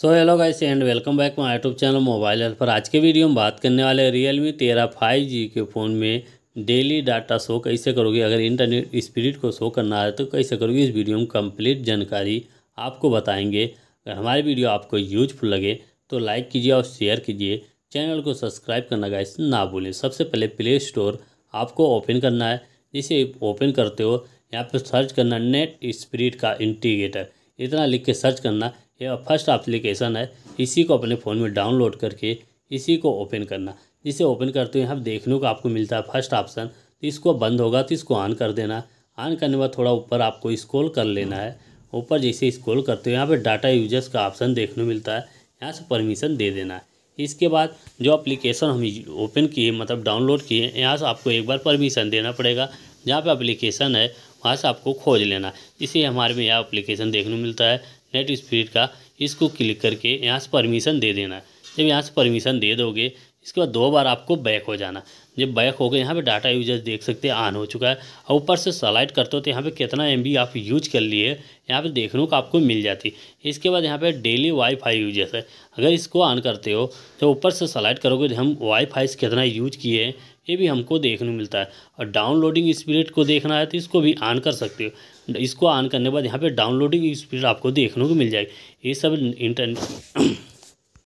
so hello guys and welcome back my YouTube channel mobile help पर आज के video में बात करने वाले रियल मी तेरह फाइव जी के फ़ोन में डेली डाटा शो कैसे करोगे अगर इंटरनेट स्पीड को शो करना है तो कैसे करोगे इस वीडियो में कंप्लीट जानकारी आपको बताएंगे अगर हमारी वीडियो आपको यूजफुल लगे तो लाइक कीजिए और शेयर कीजिए चैनल को सब्सक्राइब करना गाइस ना भूलें सबसे पहले प्ले स्टोर आपको ओपन करना है जिसे ओपन करते हो यहाँ पर सर्च करना नेट स्पीड का इंटीग्रेटर इतना लिख के सर्च करना यह फर्स्ट एप्लीकेशन है इसी को अपने फ़ोन में डाउनलोड करके इसी को ओपन करना जिसे ओपन करते हुए आप देखने को आपको मिलता है फर्स्ट ऑप्शन तो इसको बंद होगा तो इसको ऑन कर देना ऑन करने बाद थोड़ा ऊपर आपको स्क्रॉल कर लेना है ऊपर जैसे स्क्रॉल करते हो यहाँ पर डाटा यूजर्स का ऑप्शन देखने को मिलता है यहाँ से परमिशन दे देना है इसके बाद जो एप्लीकेशन हम ओपन किए मतलब डाउनलोड किए यहाँ से आपको एक बार परमिशन देना पड़ेगा जहाँ पे एप्लीकेशन है वहाँ से आपको खोज लेना इसे हमारे में यह एप्लीकेशन देखने मिलता है नेट स्पीड का इसको क्लिक करके यहाँ से परमिशन दे देना है जब यहाँ से परमिशन दे दोगे इसके बाद दो बार आपको बैक हो जाना जब बैक हो गए यहाँ पे डाटा यूजर्स देख सकते हैं ऑन हो चुका है और ऊपर से सलाइड करते हो तो यहाँ पे कितना एम आप यूज कर लिए यहाँ पे देखने को आपको मिल जाती इसके बाद यहाँ पे डेली वाईफाई यूजर्स है अगर इसको ऑन करते हो तो ऊपर से सलाइड करोगे तो हम वाईफाई कितना यूज किए हैं ये भी हमको देखने को मिलता है और डाउनलोडिंग स्पीड को देखना है तो इसको भी ऑन कर सकते हो इसको ऑन करने के बाद यहाँ पर डाउनलोडिंग स्पीड आपको देखने को मिल जाएगी ये सब इंटरनेट